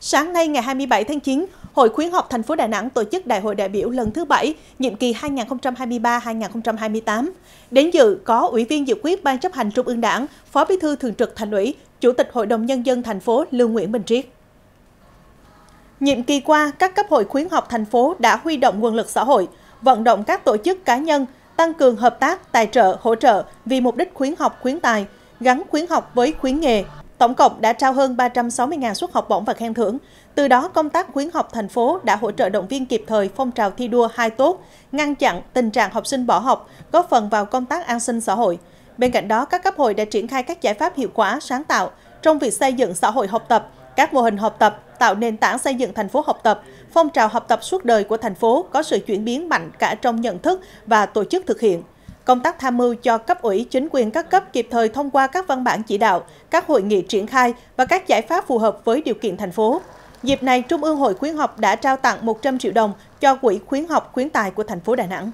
Sáng nay ngày 27 tháng 9, Hội khuyến học thành phố Đà Nẵng tổ chức Đại hội đại biểu lần thứ 7, nhiệm kỳ 2023-2028. Đến dự có Ủy viên dự quyết Ban chấp hành Trung ương Đảng, Phó Bí thư Thường trực Thành ủy, Chủ tịch Hội đồng Nhân dân thành phố Lương Nguyễn Bình Triết. Nhiệm kỳ qua, các cấp hội khuyến học thành phố đã huy động nguồn lực xã hội, vận động các tổ chức cá nhân tăng cường hợp tác, tài trợ, hỗ trợ vì mục đích khuyến học khuyến tài, gắn khuyến học với khuyến nghề, Tổng cộng đã trao hơn 360.000 suất học bổng và khen thưởng. Từ đó, công tác khuyến học thành phố đã hỗ trợ động viên kịp thời phong trào thi đua hai tốt, ngăn chặn tình trạng học sinh bỏ học, góp phần vào công tác an sinh xã hội. Bên cạnh đó, các cấp hội đã triển khai các giải pháp hiệu quả, sáng tạo trong việc xây dựng xã hội học tập, các mô hình học tập, tạo nền tảng xây dựng thành phố học tập, phong trào học tập suốt đời của thành phố có sự chuyển biến mạnh cả trong nhận thức và tổ chức thực hiện công tác tham mưu cho cấp ủy chính quyền các cấp kịp thời thông qua các văn bản chỉ đạo, các hội nghị triển khai và các giải pháp phù hợp với điều kiện thành phố. Dịp này, Trung ương Hội khuyến học đã trao tặng 100 triệu đồng cho Quỹ khuyến học khuyến tài của thành phố Đà Nẵng.